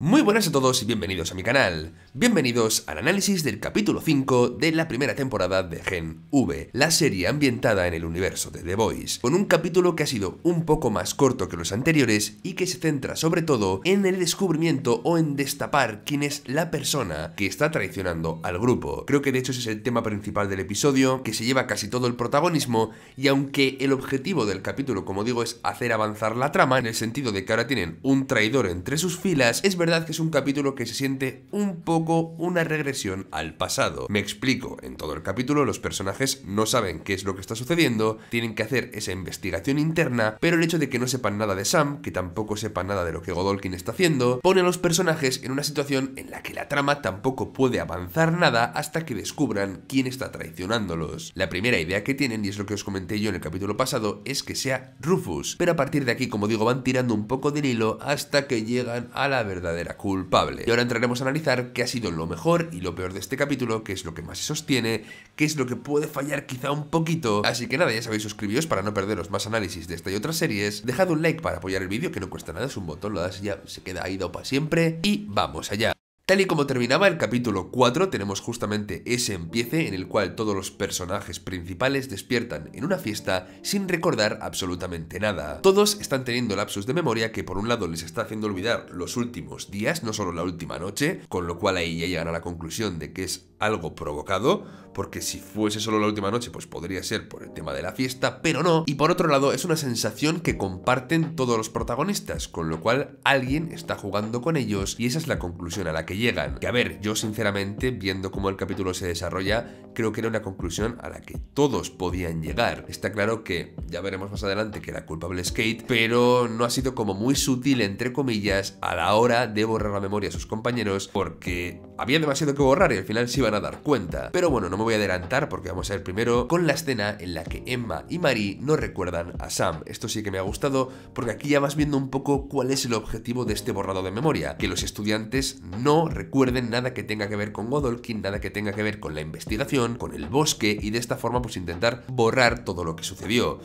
Muy buenas a todos y bienvenidos a mi canal. Bienvenidos al análisis del capítulo 5 de la primera temporada de Gen V, la serie ambientada en el universo de The Voice, con un capítulo que ha sido un poco más corto que los anteriores y que se centra sobre todo en el descubrimiento o en destapar quién es la persona que está traicionando al grupo. Creo que de hecho ese es el tema principal del episodio, que se lleva casi todo el protagonismo y aunque el objetivo del capítulo, como digo, es hacer avanzar la trama en el sentido de que ahora tienen un traidor entre sus filas, es verdad verdad que es un capítulo que se siente un poco una regresión al pasado. Me explico, en todo el capítulo los personajes no saben qué es lo que está sucediendo, tienen que hacer esa investigación interna, pero el hecho de que no sepan nada de Sam, que tampoco sepan nada de lo que Godolkin está haciendo, pone a los personajes en una situación en la que la trama tampoco puede avanzar nada hasta que descubran quién está traicionándolos. La primera idea que tienen, y es lo que os comenté yo en el capítulo pasado, es que sea Rufus, pero a partir de aquí, como digo, van tirando un poco del hilo hasta que llegan a la verdad culpable. Y ahora entraremos a analizar qué ha sido lo mejor y lo peor de este capítulo, qué es lo que más se sostiene, qué es lo que puede fallar quizá un poquito. Así que nada, ya sabéis, suscribíos para no perderos más análisis de esta y otras series. Dejad un like para apoyar el vídeo, que no cuesta nada, es un botón, lo das y ya se queda ahí para siempre. Y vamos allá. Tal y como terminaba el capítulo 4, tenemos justamente ese empiece en el cual todos los personajes principales despiertan en una fiesta sin recordar absolutamente nada. Todos están teniendo lapsus de memoria que por un lado les está haciendo olvidar los últimos días, no solo la última noche, con lo cual ahí ya llegan a la conclusión de que es algo provocado, porque si fuese solo la última noche, pues podría ser por el tema de la fiesta, pero no. Y por otro lado, es una sensación que comparten todos los protagonistas, con lo cual alguien está jugando con ellos y esa es la conclusión a la que llegan. Que a ver, yo sinceramente, viendo cómo el capítulo se desarrolla, creo que era una conclusión a la que todos podían llegar. Está claro que ya veremos más adelante que era culpable es Kate, pero no ha sido como muy sutil, entre comillas, a la hora de borrar la memoria a sus compañeros, porque había demasiado que borrar y al final se iban a dar cuenta. Pero bueno, no me voy a adelantar porque vamos a ir primero con la escena en la que Emma y Marie no recuerdan a Sam. Esto sí que me ha gustado porque aquí ya vas viendo un poco cuál es el objetivo de este borrado de memoria, que los estudiantes no recuerden nada que tenga que ver con Godolkin, nada que tenga que ver con la investigación, con el bosque y de esta forma pues intentar borrar todo lo que sucedió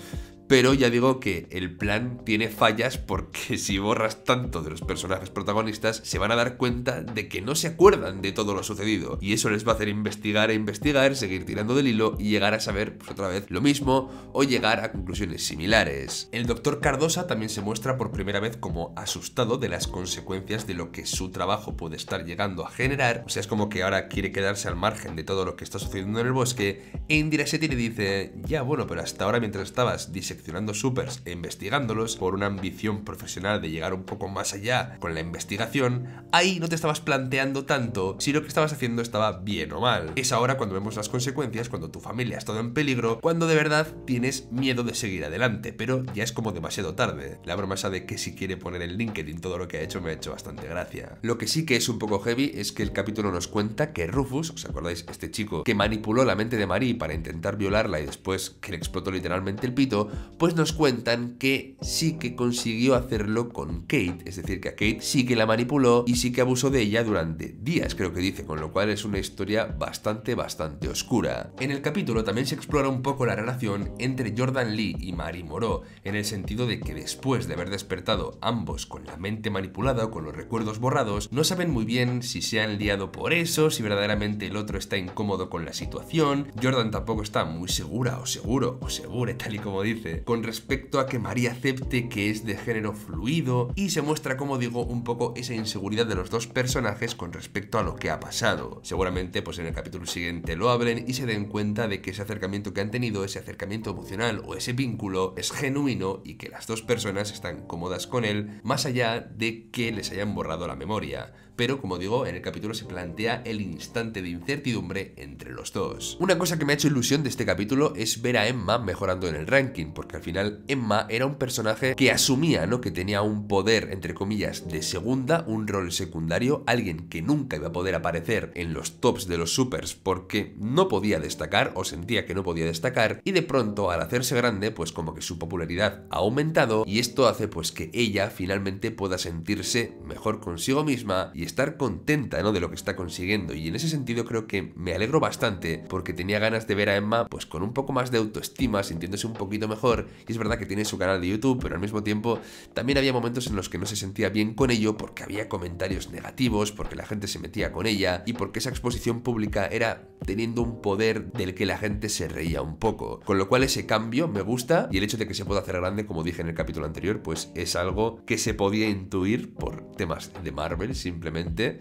pero ya digo que el plan tiene fallas porque si borras tanto de los personajes protagonistas, se van a dar cuenta de que no se acuerdan de todo lo sucedido, y eso les va a hacer investigar e investigar, seguir tirando del hilo y llegar a saber, pues otra vez, lo mismo o llegar a conclusiones similares. El doctor Cardosa también se muestra por primera vez como asustado de las consecuencias de lo que su trabajo puede estar llegando a generar, o sea, es como que ahora quiere quedarse al margen de todo lo que está sucediendo en el bosque, e Indira Seti le dice, ya bueno, pero hasta ahora mientras estabas que supers e investigándolos por una ambición profesional de llegar un poco más allá con la investigación, ahí no te estabas planteando tanto si lo que estabas haciendo estaba bien o mal. Es ahora cuando vemos las consecuencias, cuando tu familia ha estado en peligro, cuando de verdad tienes miedo de seguir adelante, pero ya es como demasiado tarde. La broma esa de que si quiere poner en LinkedIn todo lo que ha hecho me ha hecho bastante gracia. Lo que sí que es un poco heavy es que el capítulo nos cuenta que Rufus, ¿os acordáis? Este chico que manipuló la mente de Marie para intentar violarla y después que le explotó literalmente el pito, pues nos cuentan que sí que consiguió hacerlo con Kate, es decir, que a Kate sí que la manipuló y sí que abusó de ella durante días, creo que dice, con lo cual es una historia bastante, bastante oscura. En el capítulo también se explora un poco la relación entre Jordan Lee y Marie Moreau, en el sentido de que después de haber despertado ambos con la mente manipulada o con los recuerdos borrados, no saben muy bien si se han liado por eso, si verdaderamente el otro está incómodo con la situación, Jordan tampoco está muy segura o seguro o segure tal y como dice con respecto a que María acepte que es de género fluido y se muestra, como digo, un poco esa inseguridad de los dos personajes con respecto a lo que ha pasado. Seguramente pues en el capítulo siguiente lo hablen y se den cuenta de que ese acercamiento que han tenido, ese acercamiento emocional o ese vínculo es genuino y que las dos personas están cómodas con él más allá de que les hayan borrado la memoria pero como digo, en el capítulo se plantea el instante de incertidumbre entre los dos. Una cosa que me ha hecho ilusión de este capítulo es ver a Emma mejorando en el ranking, porque al final Emma era un personaje que asumía, ¿no? Que tenía un poder, entre comillas, de segunda, un rol secundario, alguien que nunca iba a poder aparecer en los tops de los supers porque no podía destacar o sentía que no podía destacar, y de pronto al hacerse grande, pues como que su popularidad ha aumentado y esto hace pues que ella finalmente pueda sentirse mejor consigo misma estar contenta ¿no? de lo que está consiguiendo. Y en ese sentido creo que me alegro bastante porque tenía ganas de ver a Emma pues con un poco más de autoestima, sintiéndose un poquito mejor. Y es verdad que tiene su canal de YouTube, pero al mismo tiempo también había momentos en los que no se sentía bien con ello porque había comentarios negativos, porque la gente se metía con ella y porque esa exposición pública era teniendo un poder del que la gente se reía un poco. Con lo cual ese cambio me gusta y el hecho de que se pueda hacer grande, como dije en el capítulo anterior, pues es algo que se podía intuir por temas de Marvel simplemente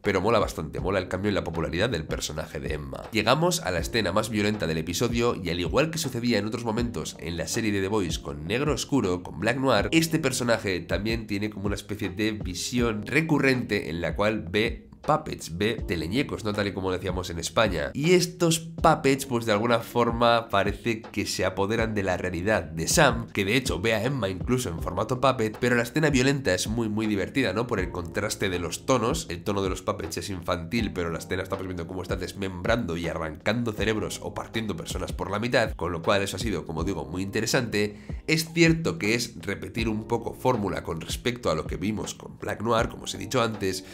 pero mola bastante, mola el cambio en la popularidad del personaje de Emma. Llegamos a la escena más violenta del episodio y al igual que sucedía en otros momentos en la serie de The Boys con Negro Oscuro, con Black Noir, este personaje también tiene como una especie de visión recurrente en la cual ve puppets, ve teleñecos, ¿no? Tal y como decíamos en España. Y estos puppets, pues de alguna forma parece que se apoderan de la realidad de Sam, que de hecho ve a Emma incluso en formato puppet, pero la escena violenta es muy, muy divertida, ¿no? Por el contraste de los tonos, el tono de los puppets es infantil, pero la escena estamos pues, viendo cómo está desmembrando y arrancando cerebros o partiendo personas por la mitad, con lo cual eso ha sido, como digo, muy interesante. Es cierto que es repetir un poco fórmula con respecto a lo que vimos con Black Noir, como os he dicho antes,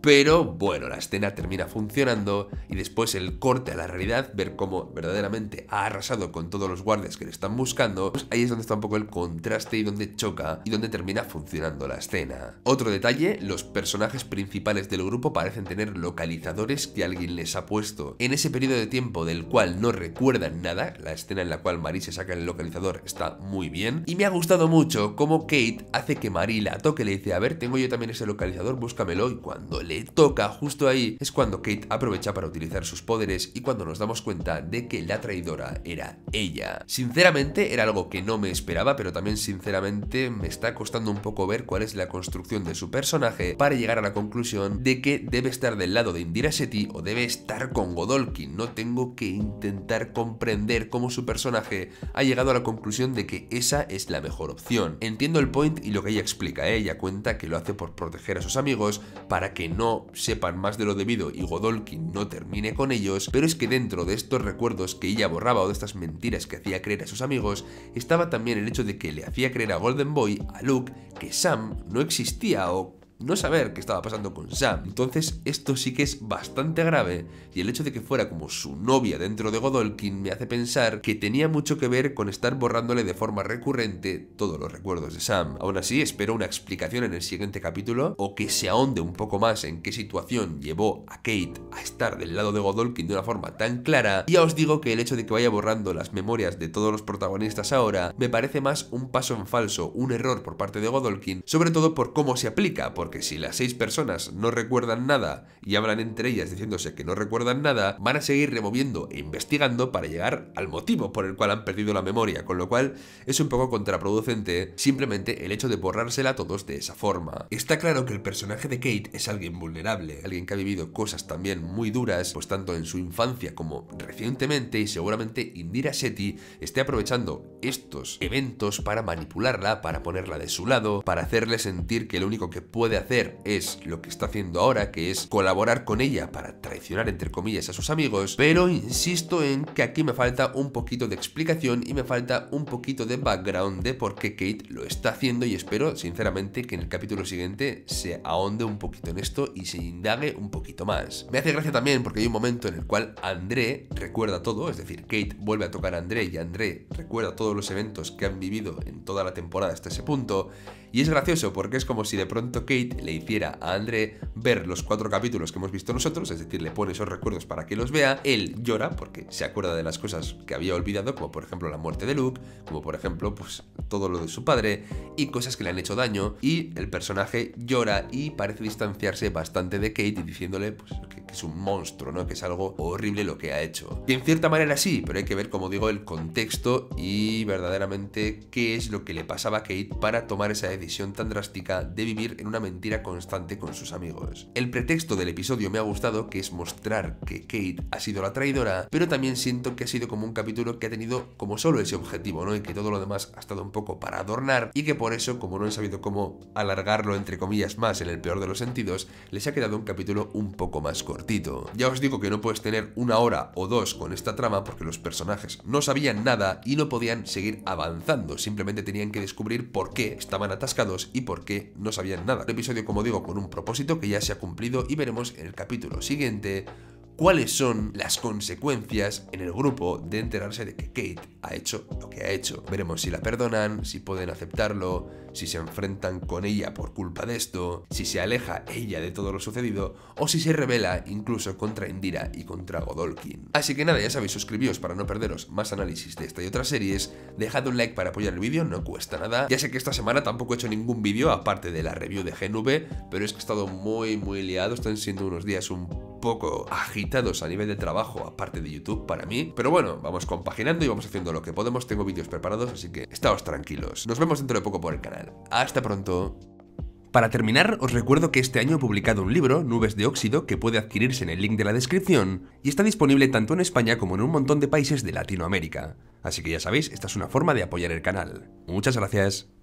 pero bueno, la escena termina funcionando y después el corte a la realidad, ver cómo verdaderamente ha arrasado con todos los guardias que le están buscando, pues ahí es donde está un poco el contraste y donde choca y donde termina funcionando la escena. Otro detalle, los personajes principales del grupo parecen tener localizadores que alguien les ha puesto. En ese periodo de tiempo del cual no recuerdan nada, la escena en la cual Marie se saca el localizador está muy bien, y me ha gustado mucho cómo Kate hace que Marie la toque, y le dice, a ver, tengo yo también ese localizador, búscamelo, y cuando le toca justo ahí, es cuando Kate aprovecha para utilizar sus poderes y cuando nos damos cuenta de que la traidora era ella. Sinceramente, era algo que no me esperaba, pero también sinceramente me está costando un poco ver cuál es la construcción de su personaje para llegar a la conclusión de que debe estar del lado de Indira Seti o debe estar con Godolkin. No tengo que intentar comprender cómo su personaje ha llegado a la conclusión de que esa es la mejor opción. Entiendo el point y lo que ella explica. Ella cuenta que lo hace por proteger a sus amigos para que no se sepan más de lo debido y Godolkin no termine con ellos, pero es que dentro de estos recuerdos que ella borraba o de estas mentiras que hacía creer a sus amigos, estaba también el hecho de que le hacía creer a Golden Boy, a Luke, que Sam no existía o no saber qué estaba pasando con Sam. Entonces esto sí que es bastante grave y el hecho de que fuera como su novia dentro de Godolkin me hace pensar que tenía mucho que ver con estar borrándole de forma recurrente todos los recuerdos de Sam. Aún así, espero una explicación en el siguiente capítulo o que se ahonde un poco más en qué situación llevó a Kate a estar del lado de Godolkin de una forma tan clara. Y ya os digo que el hecho de que vaya borrando las memorias de todos los protagonistas ahora me parece más un paso en falso, un error por parte de Godolkin, sobre todo por cómo se aplica, porque si las seis personas no recuerdan nada y hablan entre ellas diciéndose que no recuerdan nada, van a seguir removiendo e investigando para llegar al motivo por el cual han perdido la memoria, con lo cual es un poco contraproducente simplemente el hecho de borrársela a todos de esa forma. Está claro que el personaje de Kate es alguien vulnerable, alguien que ha vivido cosas también muy duras, pues tanto en su infancia como recientemente y seguramente Indira Shetty esté aprovechando estos eventos para manipularla, para ponerla de su lado, para hacerle sentir que lo único que puede hacer es lo que está haciendo ahora, que es colaborar con ella para traicionar entre comillas a sus amigos, pero insisto en que aquí me falta un poquito de explicación y me falta un poquito de background de por qué Kate lo está haciendo y espero sinceramente que en el capítulo siguiente se ahonde un poquito en esto y se indague un poquito más. Me hace gracia también porque hay un momento en el cual André recuerda todo, es decir, Kate vuelve a tocar a André y André recuerda todos los eventos que han vivido en toda la temporada hasta ese punto y es gracioso porque es como si de pronto Kate le hiciera a André ver los cuatro capítulos que hemos visto nosotros, es decir, le pone esos recuerdos para que los vea, él llora porque se acuerda de las cosas que había olvidado, como por ejemplo la muerte de Luke, como por ejemplo pues todo lo de su padre y cosas que le han hecho daño y el personaje llora y parece distanciarse bastante de Kate diciéndole pues que es un monstruo, ¿no? Que es algo horrible lo que ha hecho. Y en cierta manera sí, pero hay que ver, como digo, el contexto y verdaderamente qué es lo que le pasaba a Kate para tomar esa decisión tan drástica de vivir en una mentira constante con sus amigos. El pretexto del episodio me ha gustado, que es mostrar que Kate ha sido la traidora, pero también siento que ha sido como un capítulo que ha tenido como solo ese objetivo, ¿no? Y que todo lo demás ha estado un poco para adornar y que por eso, como no han sabido cómo alargarlo entre comillas más en el peor de los sentidos, les ha quedado un capítulo un poco más corto. Ya os digo que no puedes tener una hora o dos con esta trama porque los personajes no sabían nada y no podían seguir avanzando, simplemente tenían que descubrir por qué estaban atascados y por qué no sabían nada. Un episodio, como digo, con un propósito que ya se ha cumplido y veremos en el capítulo siguiente cuáles son las consecuencias en el grupo de enterarse de que Kate ha hecho lo que ha hecho. Veremos si la perdonan, si pueden aceptarlo, si se enfrentan con ella por culpa de esto, si se aleja ella de todo lo sucedido o si se revela incluso contra Indira y contra Godolkin. Así que nada, ya sabéis, suscribíos para no perderos más análisis de esta y otras series, dejad un like para apoyar el vídeo, no cuesta nada. Ya sé que esta semana tampoco he hecho ningún vídeo aparte de la review de GNV, pero es que he estado muy muy liado, están siendo unos días un poco agitados a nivel de trabajo, aparte de YouTube para mí. Pero bueno, vamos compaginando y vamos haciendo lo que podemos. Tengo vídeos preparados, así que estáos tranquilos. Nos vemos dentro de poco por el canal. Hasta pronto. Para terminar, os recuerdo que este año he publicado un libro, Nubes de Óxido, que puede adquirirse en el link de la descripción y está disponible tanto en España como en un montón de países de Latinoamérica. Así que ya sabéis, esta es una forma de apoyar el canal. Muchas gracias.